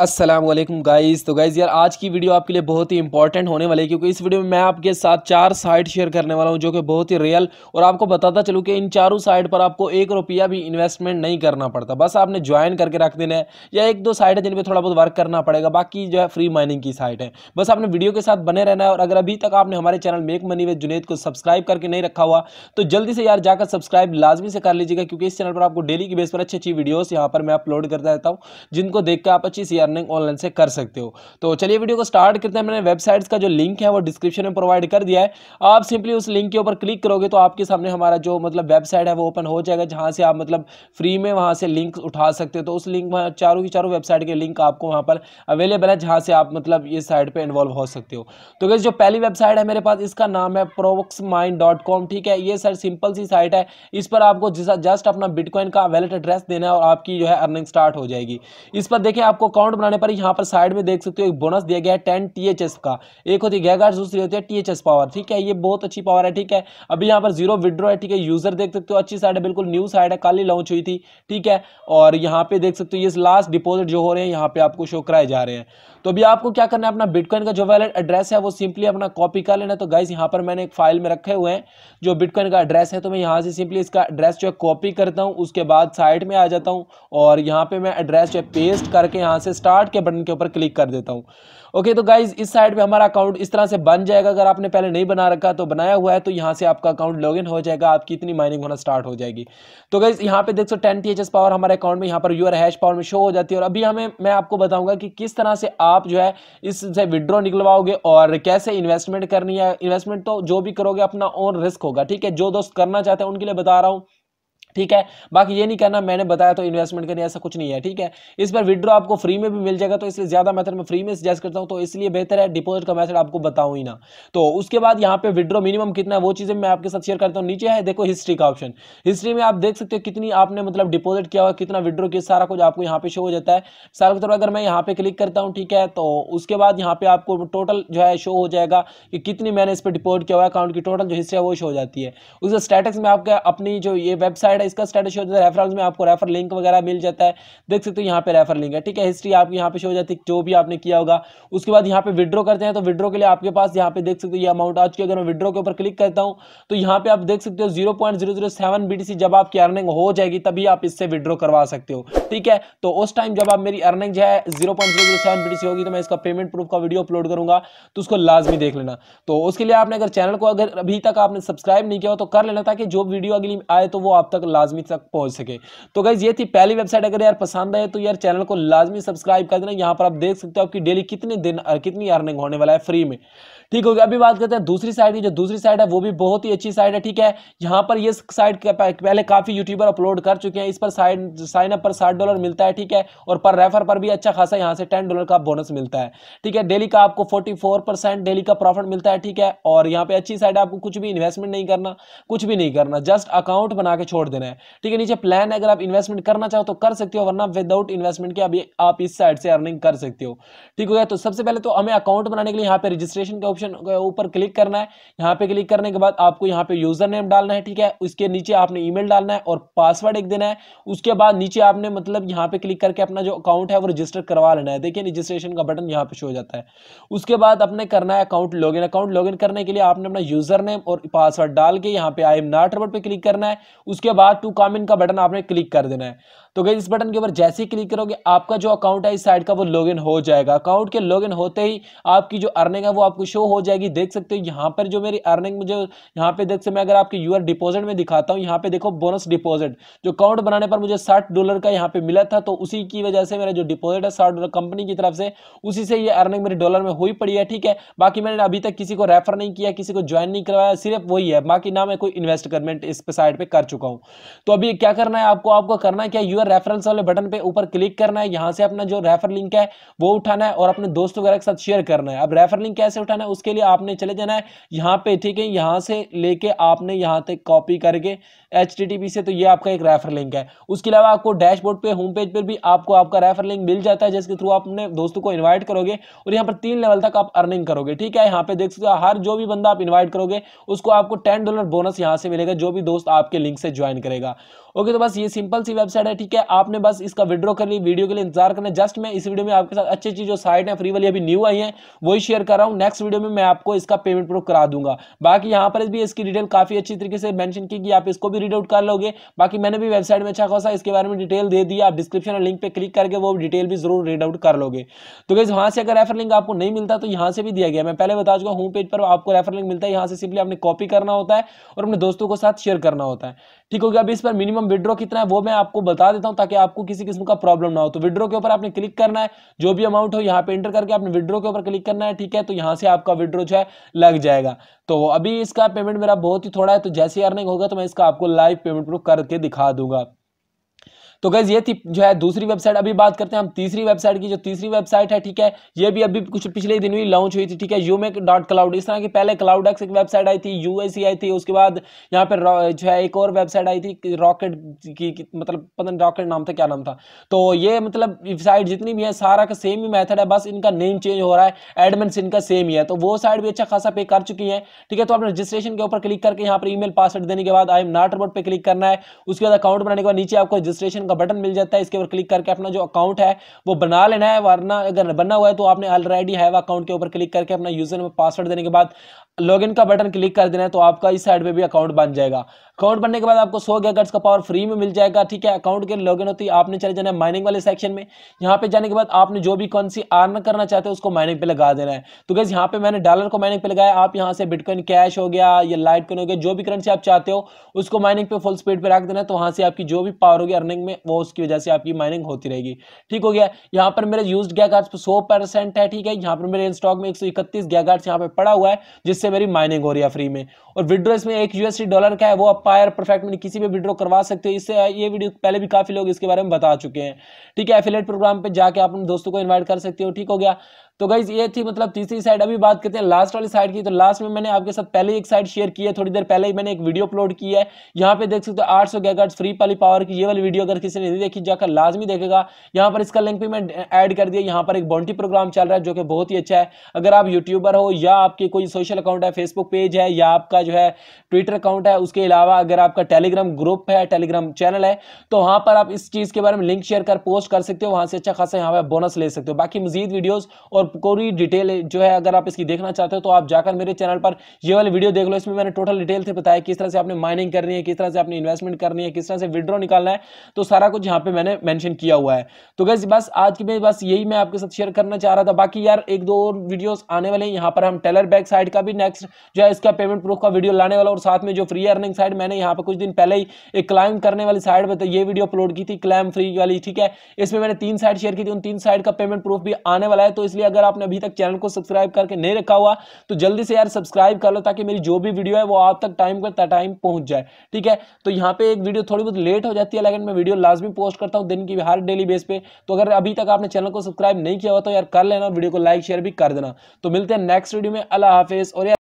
Aslam guys तो guys यार आज की वीडियो आपके लिए बहुत ही इंपॉर्टेंट होने वाली है क्योंकि इस वीडियो में मैं आपके साथ चार साइट शेयर करने वाला हूँ जो कि बहुत ही रियल और आपको बताता चलूँ कि इन चारों साइट पर आपको एक रुपया भी इन्वेस्टमेंट नहीं करना पड़ता बस आपने ज्वाइन करके रख देना है या एक दो साइट है जिन पर थोड़ा बहुत वर्क करना पड़ेगा बाकी जो है फ्री माइनिंग की साइट है बस आपने वीडियो के साथ बने रहना है और अगर अभी तक आपने हमारे channel make money with Junaid को सब्सक्राइब करके नहीं रखा हुआ तो जल्दी से यार जाकर सब्सक्राइब लाजमी से कर लीजिएगा क्योंकि इस चैनल पर आपको डेली की बेस पर अच्छी अच्छी वीडियोज़ यहाँ पर मैं अपलोड करता रहता हूँ जिनको देख कर आप अच्छी सी अर्निंग ऑनलाइन से कर सकते हो तो चलिए वीडियो को स्टार्ट करते हैं मैंने वेबसाइट्स का जो लिंक है वो डिस्क्रिप्शन में प्रोवाइड कर दिया है आप सिंपली उस लिंक के ऊपर क्लिक करोगे तो आपके सामने हमारा जो मतलब वेबसाइट है वो ओपन हो जाएगा जहाँ से आप मतलब फ्री में वहाँ से लिंक उठा सकते हो तो उस लिंक वहाँ चारों की चारों वेबसाइट के लिंक आपको वहाँ पर अवेलेबल है जहाँ से आप मतलब इस साइट पर इन्वॉल्व हो सकते हो तो गैस जो पहली वेबसाइट है मेरे पास इसका नाम है प्रोवक्स ठीक है ये सर सिंपल सी साइट है इस पर आपको जस्ट अपना बिटकॉइन का वैलेट एड्रेस देना है और आपकी जो है अर्निंग स्टार्ट हो जाएगी इस पर देखें आपको अकाउंट अकाउंट बनाने पर यहाँ पर साइड में देख सकते हो एक बोनस दिया गया है टेन टी का एक होती है गैगार्ड दूसरी होती है टी पावर ठीक है ये बहुत अच्छी पावर है ठीक है अभी यहाँ पर जीरो विड्रो है ठीक है यूजर देख सकते हो अच्छी साइड है बिल्कुल न्यू साइड है काली लॉन्च हुई थी ठीक है और यहाँ पे देख सकते हो ये लास्ट डिपोजिट जो हो रहे हैं यहाँ पे आपको शो कराए जा रहे हैं तो अभी आपको क्या करना है अपना बिटकॉइन का जो वैलेट एड्रेस है वो सिंपली अपना कॉपी कर लेना तो गाइज यहाँ पर मैंने एक फाइल में रखे हुए हैं जो बिटकॉइन का एड्रेस है तो मैं यहाँ से सिंपली इसका एड्रेस जो है कॉपी करता हूँ उसके बाद साइट में आ जाता हूँ और यहाँ पे मैं एड्रेस जो है पेस्ट करके यहाँ से स्टार्ट के बटन के ऊपर क्लिक कर देता हूँ ओके तो गाइज इस साइड पे हमारा अकाउंट इस तरह से बन जाएगा अगर आपने पहले नहीं बना रखा तो बनाया हुआ है तो यहाँ से आपका अकाउंट लॉगिन हो जाएगा आपकी इतनी माइनिंग होना स्टार्ट हो जाएगी तो गाइज यहाँ पे देख सो टेन टी पावर हमारे अकाउंट में यहाँ पर यूर हैश पावर में शो हो जाती है और अभी हमें मैं आपको बताऊंगा कि किस तरह से आप जो है इससे विड्रॉ निकलवाओगे और कैसे इन्वेस्टमेंट करनी है इन्वेस्टमेंट तो जो भी करोगे अपना ओन रिस्क होगा ठीक है जो दोस्त करना चाहते हैं उनके लिए बता रहा हूँ ठीक है बाकी ये नहीं कहना मैंने बताया तो इन्वेस्टमेंट करने ऐसा कुछ नहीं है ठीक है इस पर विड्रो आपको फ्री में भी मिल जाएगा तो इसलिए ज़्यादा मेथड मैं फ्री में सजेस्ट करता हूँ तो इसलिए बेहतर है डिपॉजिट का मेथड आपको बताऊँ ही ना तो उसके बाद यहाँ पे विड्रो मिनिमम कितना है वो चीज़ें मैं आपके साथ शेयर करता हूँ नीचे है देखो हिस्ट्री का ऑप्शन हिस्ट्री में आप देख सकते हो कितनी आपने मतलब डिपोजिट किया हुआ कितना विड्रो किया सारा कुछ आपको यहाँ पे शो हो जाता है साल के तौर पर अगर मैं यहाँ पे क्लिक करता हूँ ठीक है तो उसके बाद यहाँ पे आपको टोटल जो है शो हो जाएगा कि कितनी मैंने इस पर डिपोजिट किया हुआ अकाउंट की टोटल जो हिस्ट्री है वो शो हो जाती है उसका स्टेटस में आपका अपनी जो ये वेबसाइट है है इसका स्टेटस शो हो जाता है रेफरल्स में आपको रेफर लिंक वगैरह मिल जाता है देख सकते हो यहाँ पे रेफर लिंक है ठीक है हिस्ट्री आपकी यहाँ पे शो हो जाती है जो भी आपने किया होगा उसके बाद यहाँ पे विड्रो करते हैं तो विड्रो के लिए आपके पास यहाँ पे देख सकते हो ये अमाउंट आ चुकी है अगर मैं विड्रो के ऊपर क्लिक करता हूँ तो यहाँ पे आप देख सकते हो zero point zero zero seven BTC जब आपकी अर्निंग हो जाएगी तभी आप इससे विड्रो करवा सकते हो ठीक है तो उस टाइम जब आप मेरी अर्निंग जो है zero point zero zero seven BTC होगी तो मैं इसका पेमेंट प्रूफ का वीडियो अपलोड करूंगा तो उसको लाजमी देख लेना तो उसके लिए आपने अगर चैनल को अगर अभी तक आपने सब्सक्राइब नहीं किया हो तो कर लेना ताकि जो वीडियो अगली आए तो वो आप तक लाजमी तक पहुंच सके तो गाइज ये थी पहली वेबसाइट अगर यार पसंद आए तो यार चैनल को लाजमी सब्सक्राइब कर देना यहाँ पर आप देख सकते हो आपकी डेली कितने दिन कितनी अर्निंग होने वाला है फ्री में ठीक हो गया अभी बात करते हैं दूसरी साइड की जो दूसरी साइड है वो भी बहुत ही अच्छी साइड है ठीक है यहाँ पर ये साइड पहले काफ़ी यूट्यूबर अपलोड कर चुके हैं इस पर साइड साइन अप पर साठ डॉलर मिलता है ठीक है और पर रेफर पर भी अच्छा खासा यहाँ से टेन डॉलर का बोनस मिलता है ठीक है डेली का आपको फोर्टी फोर परसेंट डेली का प्रॉफिट मिलता है ठीक है और यहाँ पे अच्छी साइड है आपको कुछ भी इन्वेस्टमेंट नहीं करना कुछ भी नहीं करना जस्ट अकाउंट बना के छोड़ देना देना है ठीक है नीचे प्लान अगर आप इन्वेस्टमेंट करना चाहो तो कर सकते हो वरना विदाउट इन्वेस्टमेंट के अभी आप इस साइड से अर्निंग कर सकते हो ठीक हो गया तो सबसे पहले तो हमें अकाउंट बनाने के लिए यहाँ पे रजिस्ट्रेशन के ऑप्शन ऊपर क्लिक करना है यहाँ पे क्लिक करने के बाद आपको यहाँ पे यूजर नेम डालना है ठीक है उसके नीचे आपने ई डालना है और पासवर्ड एक देना है उसके बाद नीचे आपने मतलब यहाँ पे क्लिक करके अपना जो अकाउंट है वो रजिस्टर करवा लेना है देखिए रजिस्ट्रेशन का बटन यहाँ पे शो हो जाता है उसके बाद अपने करना है अकाउंट लॉग अकाउंट लॉग करने के लिए आपने अपना यूजर नेम और पासवर्ड डाल के यहाँ पे आई एम नॉट रबर पे क्लिक करना है उसके बाद टू कॉम इन का बटन आपने क्लिक कर देना है तो गई इस बटन के ऊपर जैसे ही क्लिक करोगे आपका जो अकाउंट है इस साइड का वो लॉग हो जाएगा अकाउंट के लॉग होते ही आपकी जो अर्निंग है वो आपको शो हो जाएगी देख सकते हो यहाँ पर जो मेरी अर्निंग मुझे यहाँ पे देख सकते मैं अगर आपके यूर डिपोजिट में दिखाता हूँ यहाँ पे देखो बोनस डिपोजिट जो अकाउंट बनाने पर मुझे साठ डॉलर का यहाँ पे मिला था तो उसी की वजह से मेरा जो डिपोजिट है साठ डॉलर कंपनी की तरफ से उसी से ये अर्निंग मेरी डॉलर में हुई पड़ी है ठीक है बाकी मैंने अभी तक किसी को रेफर नहीं किया किसी को ज्वाइन नहीं करवाया सिर्फ वही है बाकी ना मैं कोई इन्वेस्टमेंट इस साइड पर कर चुका हूँ तो अभी क्या करना है आपको आपको करना क्या यूर अपना रेफरेंस वाले बटन पे ऊपर क्लिक करना है यहाँ से अपना जो रेफर लिंक है वो उठाना है और अपने दोस्तों वगैरह के साथ शेयर करना है अब रेफर लिंक कैसे उठाना है उसके लिए आपने चले जाना है यहाँ पे ठीक है यहाँ से लेके आपने यहाँ तक कॉपी करके एच से तो ये आपका एक रेफर लिंक है उसके अलावा आपको डैशबोर्ड पे होम पेज पर भी आपको आपका रेफर लिंक मिल जाता है जिसके थ्रू आप अपने दोस्तों को इन्वाइट करोगे और यहाँ पर तीन लेवल तक आप अर्निंग करोगे ठीक है यहाँ पे देख सकते हो हर जो भी बंदा आप इन्वाइट करोगे उसको आपको टेन डॉलर बोनस यहाँ से मिलेगा जो भी दोस्त आपके लिंक से ज्वाइन करेगा ओके तो बस ये सिंपल सी वेबसाइट है ठीक है आपने बस इसका विड्रॉ कर ली वीडियो के लिए इंतजार करना जस्ट मैं इस वीडियो में आपके साथ अच्छी अच्छी जो साइट है फ्री वाली अभी न्यू आई है वही शेयर कर रहा हूँ नेक्स्ट वीडियो में मैं आपको इसका पेमेंट प्रूफ करा दूंगा बाकी यहाँ पर भी इसकी डिटेल काफी अच्छी तरीके से मैंशन की कि आप इसको भी रीड आउट कर लोगे बाकी मैंने भी वेबसाइट में अच्छा खासा इसके बारे में डिटेल दे दी आप डिस्क्रिप्शन और लिंक पर क्लिक करके वो डिटेल भी जरूर रीड आउट कर लोगे तो कैसे वहाँ से अगर रेफर लिंक आपको नहीं मिलता तो यहाँ से भी दिया गया मैं पहले बता चुका होम पेज पर आपको रेफर लिंक मिलता है यहाँ से सिंपली आपने कॉपी करना होता है और अपने दोस्तों के साथ शेयर करना होता है ठीक हो गया अब इस पर मिनिमम मिनिमम विड्रो कितना है वो मैं आपको बता देता हूं ताकि आपको किसी किस्म का प्रॉब्लम ना हो तो विड्रो के ऊपर आपने क्लिक करना है जो भी अमाउंट हो यहाँ पे एंटर करके आपने विड्रो के ऊपर क्लिक करना है ठीक है तो यहाँ से आपका विड्रो जो है लग जाएगा तो अभी इसका पेमेंट मेरा बहुत ही थोड़ा है तो जैसे अर्निंग होगा तो मैं इसका आपको लाइव पेमेंट प्रूफ करके दिखा दूंगा तो गैज ये थी जो है दूसरी वेबसाइट अभी बात करते हैं हम तीसरी वेबसाइट की जो तीसरी वेबसाइट है ठीक है ये भी अभी कुछ पिछले दिन भी लॉन्च हुई थी ठीक है यूमेक डॉट क्लाउड इस तरह की पहले क्लाउड एक्स एक वेबसाइट आई थी यूएसी आई थी उसके बाद यहाँ पर जो है एक और वेबसाइट आई थी रॉकेट की, मतलब पता रॉकेट नाम था क्या नाम था तो ये मतलब वेबसाइट जितनी भी है सारा का सेम ही मैथड है बस इनका नेम चेंज हो रहा है एडमिन इनका सेम ही है तो वो साइड भी अच्छा खासा पे कर चुकी है ठीक है तो आप रजिस्ट्रेशन के ऊपर क्लिक करके यहाँ पर ई पासवर्ड देने के बाद आई एम नॉट रोबोट पर क्लिक करना है उसके बाद अकाउंट बनाने के बाद नीचे आपको रजिस्ट्रेशन का बटन मिल जाता है इसके ऊपर क्लिक करके अपना जो अकाउंट है वो बना लेना है वरना अगर बना हुआ है तो आपने ऑलरेडी हैव अकाउंट के ऊपर क्लिक करके अपना यूजर में पासवर्ड देने के बाद लॉगिन का बटन क्लिक कर देना है तो आपका इस साइड पे भी अकाउंट बन जाएगा अकाउंट बनने के बाद आपको सौ गया का पावर फ्री में मिल जाएगा ठीक है अकाउंट के लॉगिन होती है आपने चले जाना है माइनिंग वाले सेक्शन में यहाँ पे जाने के बाद आपने जो भी कौन सी अर्न करना चाहते हो उसको माइनिंग पे लगा देना है तो गैस यहाँ पे मैंने डॉलर को माइनिंग पे लगाया आप यहाँ से बिटकॉइन कैश हो गया या लाइट कॉइन हो गया जो भी करेंसी आप चाहते हो उसको माइनिंग पे फुल स्पीड पर रख देना है तो वहाँ से आपकी जो भी पावर होगी अर्निंग में वो उसकी वजह से आपकी माइनिंग होती रहेगी ठीक हो गया यहाँ पर मेरे यूज गया कार्ड सौ परसेंट है ठीक है यहाँ पर मेरे स्टॉक में एक सौ इकतीस गया यहाँ पे पड़ा हुआ है जिससे मेरी माइनिंग हो रही है फ्री में और विड्रो इसमें एक यूएसडी डॉलर का है वो आप पायर परफेक्ट मनी किसी भी विड्रॉ करवा सकते हो इससे ये वीडियो पहले भी काफ़ी लोग इसके बारे में बता चुके हैं ठीक है एफिलेट प्रोग्राम पर जाके आप अपने दोस्तों को इन्वाइट कर सकते हो ठीक हो गया तो गाइज ये थी मतलब तीसरी साइड अभी बात करते हैं लास्ट वाली साइड की तो लास्ट में मैंने आपके साथ पहले एक साइड शेयर की है थोड़ी देर पहले ही मैंने एक वीडियो अपलोड की है यहाँ पे देख सकते हो आठ सौ फ्री पाली पावर की ये वाली वीडियो अगर किसी ने नहीं देखी जाकर लाजमी देखेगा यहाँ पर इसका लिंक भी मैं ऐड कर दिया यहाँ पर एक बॉन्टी प्रोग्राम चल रहा है जो कि बहुत ही अच्छा है अगर आप यूट्यूबर हो या आपके कोई सोशल अकाउंट है फेसबुक पेज है या आपका जो है ट्विटर अकाउंट है उसके अलावा अगर आपका टेलीग्राम ग्रुप है टेलीग्राम चैनल है तो वहाँ पर आप इस चीज़ के बारे में लिंक शेयर कर पोस्ट कर सकते हो वहाँ से अच्छा खासा यहाँ पर बोनस ले सकते हो बाकी मजीद वीडियोज़ और मतलब पूरी डिटेल जो है अगर आप इसकी देखना चाहते हो तो आप जाकर मेरे चैनल पर ये वाली वीडियो देख लो इसमें मैंने टोटल डिटेल से बताया किस तरह से आपने माइनिंग करनी है किस तरह से आपने इन्वेस्टमेंट करनी है किस तरह से विड्रॉ निकालना है तो सारा कुछ यहाँ पे मैंने मैंशन किया हुआ है तो गैस बस आज की में बस यही मैं आपके साथ शेयर करना चाह रहा था बाकी यार एक दो और वीडियोस आने वाले यहाँ पर हम टेलर बैक साइड का भी नेक्स्ट जो है इसका पेमेंट प्रूफ का वीडियो लाने वाला और साथ में जो फ्री अर्निंग साइड मैंने यहाँ पर कुछ दिन पहले ही एक क्लाइम करने वाली साइड में तो ये वीडियो अपलोड की थी क्लाइम फ्री वाली ठीक है इसमें मैंने तीन साइड शेयर की थी उन तीन साइड का पेमेंट प्रूफ भी आने वाला है तो इसलिए अगर आपने अभी तक चैनल को सब्सक्राइब करके नहीं रखा हुआ तो जल्दी से यार सब्सक्राइब कर लो ताकि मेरी जो भी वीडियो है वो आप तक टाइम पर टाइम पहुंच जाए ठीक है तो यहाँ पे एक वीडियो थोड़ी बहुत लेट हो जाती है लेकिन मैं वीडियो लाजमी पोस्ट करता हूँ दिन की हर डेली बेस पे तो अगर अभी तक आपने चैनल को सब्सक्राइब नहीं किया हुआ तो यार कर लेना वीडियो को लाइक शेयर भी कर देना तो मिलते हैं नेक्स्ट वीडियो में अला हाफिज़ और